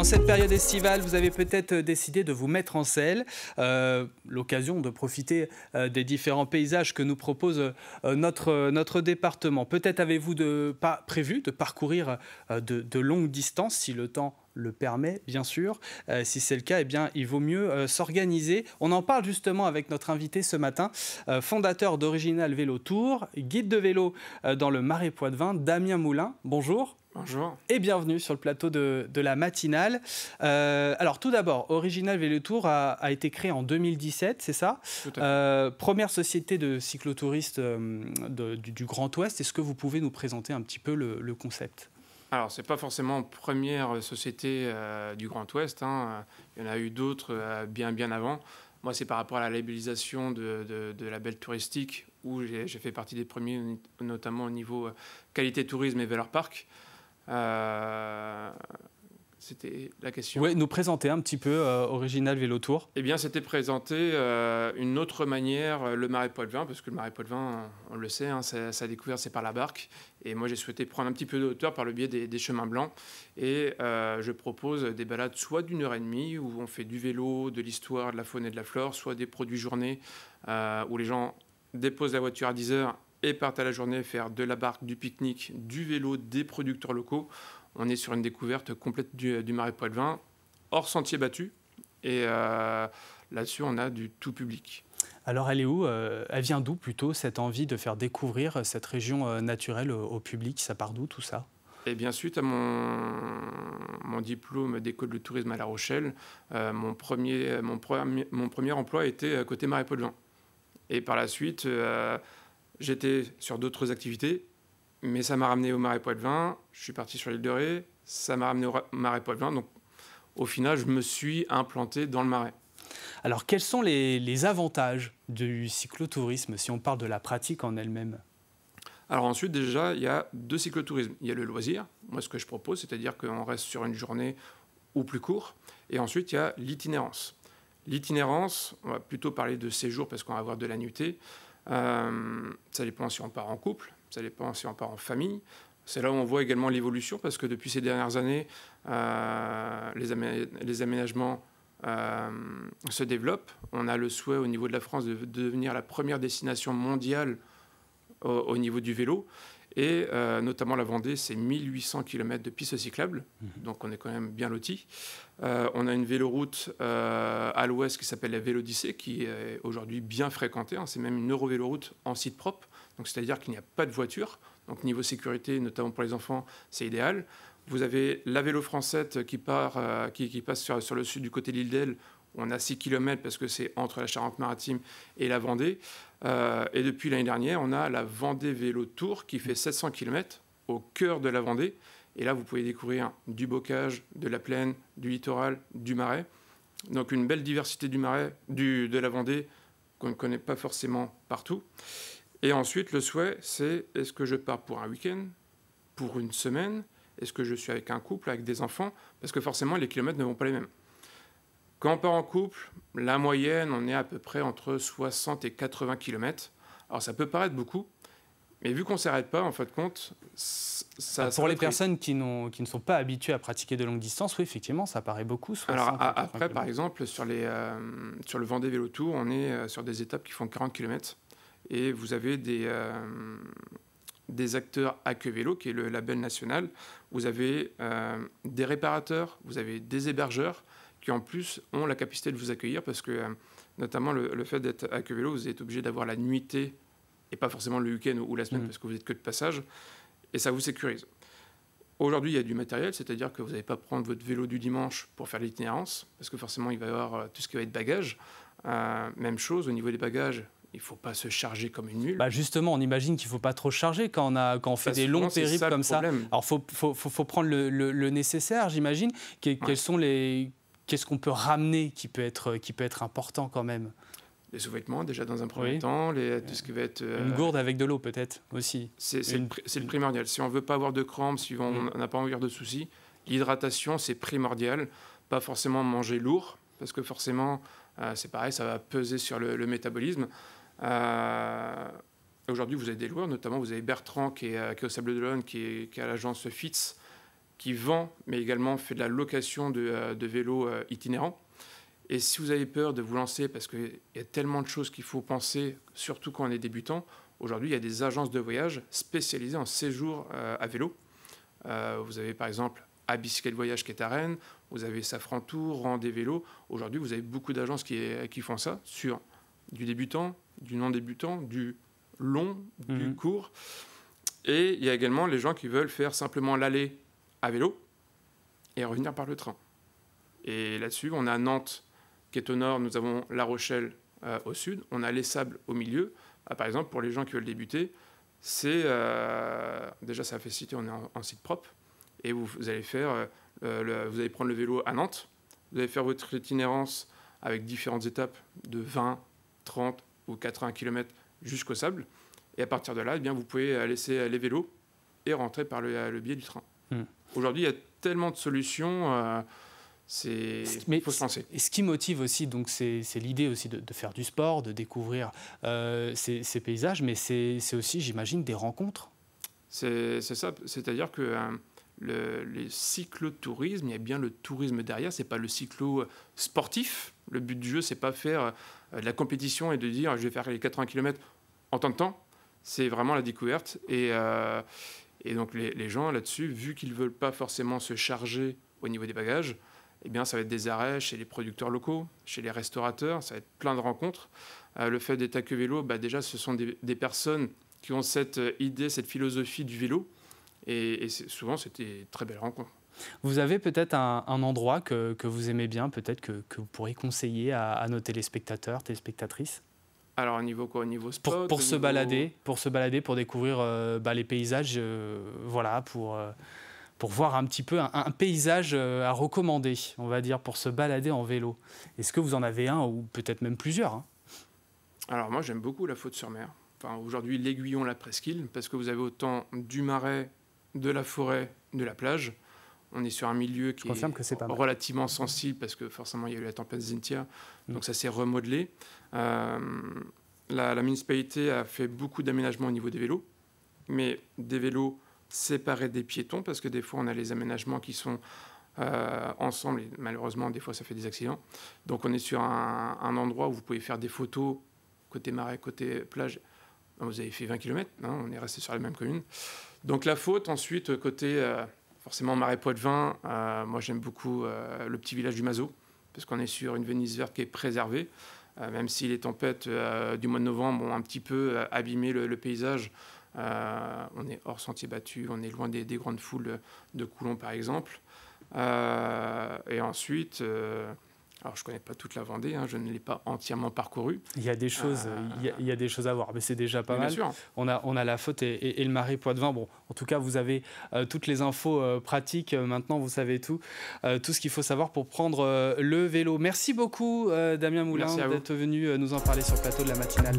En cette période estivale, vous avez peut-être euh, décidé de vous mettre en selle. Euh, l'occasion de profiter euh, des différents paysages que nous propose notre, notre département. Peut-être avez-vous pas prévu de parcourir de, de longues distances si le temps le permet, bien sûr. Euh, si c'est le cas, eh bien, il vaut mieux euh, s'organiser. On en parle justement avec notre invité ce matin, euh, fondateur d'Original Vélo Tour, guide de vélo dans le Marais Poitevin, Damien Moulin. Bonjour. Bonjour. Et bienvenue sur le plateau de, de la matinale. alors tout d'abord, Original Vélo Tour a, été créé en 2017, c'est ça euh, Première société de cyclotouristes du, Grand Ouest. Est-ce que vous pouvez nous présenter un petit peu le concept alors, ce n'est pas forcément première euh, société euh, du Grand Ouest. Hein. Il y en a eu d'autres euh, bien, bien avant. Moi, c'est par rapport à la labellisation de, de, de labels où j'ai fait partie des premiers, notamment au niveau qualité tourisme et valeur parc. C'était la question. Oui, nous présenter un petit peu euh, Original Vélo Tour. Eh bien, c'était présenter euh, une autre manière euh, le marais Poitevin, parce que le marais Poitevin, on le sait, hein, sa, découverte, c'est par la barque. Et moi, j'ai souhaité prendre un petit peu de hauteur par le biais des, chemins blancs. Et je propose des balades soit d'une heure et demie, où on fait du vélo, de l'histoire, de la faune et de la flore, soit des produits journée, où les gens déposent la voiture à 10 heures et partent à la journée faire de la barque, du pique-nique, du vélo, des producteurs locaux on est sur une découverte complète du, du marais poitevin, hors sentier battu. Et euh, là-dessus, on a du tout public. Alors, elle est où euh, Elle vient d'où plutôt cette envie de faire découvrir cette région euh, naturelle au public Ça part d'où tout ça et eh bien, suite à mon, diplôme d'école de tourisme à La Rochelle, mon, premier, mon, premier, mon premier emploi était à côté marais de vin. Et par la suite, j'étais sur d'autres activités mais ça m'a ramené au marais Poitevin. Je suis parti sur l'île de Ré. Ça m'a ramené au marais Poitevin. Donc, au final, je me suis implanté dans le marais. Alors, quels sont les, avantages du cyclotourisme si on parle de la pratique en elle-même Alors, ensuite, déjà, il y a deux cyclotourismes. Il y a le loisir. Moi, ce que je propose, c'est-à-dire qu'on reste sur une journée ou plus court. Et ensuite, il y a l'itinérance. L'itinérance, on va plutôt parler de séjour parce qu'on va avoir de la nuitée. Euh, ça dépend si on part en couple, ça dépend si on part en famille. C'est là où on voit également l'évolution, parce que depuis ces dernières années, euh, les, aménagements euh, se développent. On a le souhait au niveau de la France de, devenir la première destination mondiale au niveau du vélo. Et euh, notamment la Vendée, c'est 1800 km de pistes cyclables, mhm. donc on est quand même bien loti. Euh, on a une véloroute euh, à l'ouest qui s'appelle la Vélodyssée, qui est aujourd'hui bien fréquentée. Hein. C'est même une eurovéloroute en site propre, donc c'est-à-dire qu'il n'y a pas de voiture. Donc niveau sécurité, notamment pour les enfants, c'est idéal. Vous avez la vélo française qui, part, qui, passe sur, le sud du côté de l'île d'Elle, on a 6 km parce que c'est entre la Charente-Maritime et la Vendée. Euh, et depuis l'année dernière, on a la Vendée Vélo Tour qui fait 700 km au cœur de la Vendée. Et là, vous pouvez découvrir du bocage, de la plaine, du littoral, du marais. Donc une belle diversité du marais, du, de la Vendée qu'on ne connaît pas forcément partout. Et ensuite, le souhait, c'est est-ce que je pars pour un week-end, pour une semaine Est-ce que je suis avec un couple, avec des enfants Parce que forcément, les kilomètres ne vont pas les mêmes. Quand on part en couple, la moyenne, on est à peu près entre 60 et 80 km. Alors ça peut paraître beaucoup, mais vu qu'on ne s'arrête pas, en fin de compte, ça... Ah, pour les personnes qui, qui, ne sont pas habituées à pratiquer de longue distance, oui, effectivement, ça paraît beaucoup. Alors après, par exemple, euh, sur, le Vendée Vélo Tour, on est euh, sur des étapes qui font 40 km. Et vous avez des, euh, acteurs à que vélo, qui est le label national. Vous avez des réparateurs, vous avez des hébergeurs qui en plus ont la capacité de vous accueillir parce que, euh, notamment, le, fait d'être à vélo, vous êtes obligé d'avoir la nuitée et pas forcément le week-end ou, la semaine mmh. parce que vous êtes que de passage et ça vous sécurise. Aujourd'hui, il y a du matériel, c'est-à-dire que vous n'allez pas prendre votre vélo du dimanche pour faire l'itinérance parce que forcément, il va y avoir euh, tout ce qui va être bagage. Euh, même chose au niveau des bagages, il ne faut pas se charger comme une mule. Bah, justement, on imagine qu'il ne faut pas trop charger quand on, a, quand on fait bah, des longs périples comme ça. Alors, il faut, faut, faut, prendre le, nécessaire, j'imagine. Quels sont les qu'est-ce qu'on peut ramener qui peut être, euh, qui peut être important quand même les sous-vêtements déjà dans un premier temps, les, euh, ce qui va être... Euh, une gourde avec de l'eau peut-être aussi. C'est le, primordial. Si on veut pas avoir de crampes, si on mm. n'a pas envie de soucis, l'hydratation c'est primordial. Pas forcément manger lourd, parce que forcément c'est pareil, ça va peser sur le, métabolisme. Aujourd'hui vous avez des lourds, notamment vous avez Bertrand qui est, au Sable de qui, qui est à l'agence FITS, qui vend, mais également fait de la location de, euh, vélos euh, itinérants. Et si vous avez peur de vous lancer, parce qu'il y a tellement de choses qu'il faut penser, surtout quand on est débutant, aujourd'hui, il y a des agences de voyage spécialisées en séjour euh, à vélo. vous avez par exemple à Voyage qui est à Rennes, vous avez Safran Tour, Rendez Vélo. Aujourd'hui, vous avez beaucoup d'agences qui, qui, font ça sur du débutant, du non-débutant, du long, du mhm. court. Et il y a également les gens qui veulent faire simplement l'aller à vélo et revenir par le train. Et là-dessus, on a Nantes qui est au nord, nous avons La Rochelle euh, au sud, on a Les Sables au milieu. Ah, par exemple, pour les gens qui veulent débuter, c'est euh, déjà ça fait cité, on est en, site propre, et vous, allez faire, euh, vous allez prendre le vélo à Nantes, vous allez faire votre itinérance avec différentes étapes de 20, 30 ou 80 km jusqu'au sable, et à partir de là, eh bien, vous pouvez laisser les vélos et rentrer par le, biais du train. Hmm. Aujourd'hui, il y a tellement de solutions. Euh, c'est mais faut se lancer. Et ce qui motive aussi, donc, c'est l'idée aussi de, faire du sport, de découvrir euh, ces, paysages, mais c'est aussi, j'imagine, des rencontres. C'est ça, c'est-à-dire que euh, les le, le cyclotourisme, il y a bien le tourisme derrière, c'est pas le cyclo sportif. Le but du jeu, c'est pas faire euh, de la compétition et de dire je vais faire les 80 km en temps de temps c'est vraiment la découverte. Et, euh, donc les, gens là-dessus, vu qu'ils ne veulent pas forcément se charger au niveau des bagages, eh bien, ça va être des arrêts chez les producteurs locaux, chez les restaurateurs, ça va être plein de rencontres. Euh, le fait d'être que vélo, bah, déjà, ce sont des, personnes qui ont cette euh, idée, cette philosophie du vélo. Et, souvent, c'était très belles rencontres. Vous avez peut-être un, endroit que, vous aimez bien, peut-être que, vous pourriez conseiller à, à nos téléspectateurs, téléspectatrices alors au niveau quoi, au niveau sport. pour, se balader, pour se balader, pour découvrir euh, bah, les paysages, euh, voilà, euh, pour voir un petit peu un, paysage à recommander, on va dire, pour se balader en vélo. Est-ce que vous en avez un ou peut-être même plusieurs hein Alors moi j'aime beaucoup la faute sur mer. Enfin, aujourd'hui l'aiguillon, la presqu'île, parce que vous avez autant du marais, de la forêt, de la plage. On est sur un milieu qui est, relativement sensible parce que forcément il y a eu la tempête Zintia, mm. donc ça s'est remodelé. Euh, la, municipalité a fait beaucoup d'aménagements au niveau des vélos, mais des vélos séparés des piétons parce que des fois on a les aménagements qui sont euh, ensemble et malheureusement des fois ça fait des accidents. Donc on est sur un, endroit où vous pouvez faire des photos côté marais, côté plage. Vous avez fait 20 km, hein, on est resté sur la même commune. Donc la faute ensuite côté euh, Forcément, Marais de vin euh, moi j'aime beaucoup euh, le petit village du Mazo, parce qu'on est sur une Venise verte qui est préservée, euh, même si les tempêtes du mois de novembre ont un petit peu abîmé le, paysage. on est hors sentier battu, on est loin des, des grandes foules de Coulon par exemple. et ensuite, alors, je ne connais pas toute la Vendée, hein, je ne l'ai pas entièrement parcourue. Il y a des choses, euh, il, des choses à voir, mais c'est déjà pas mal. On a, la faute et, et, le marais vin. Bon, en tout cas, vous avez euh, toutes les infos euh, pratiques. Maintenant, vous savez tout, tout ce qu'il faut savoir pour prendre le vélo. Merci beaucoup, Damien Moulin, d'être venu nous en parler sur le plateau de la matinale.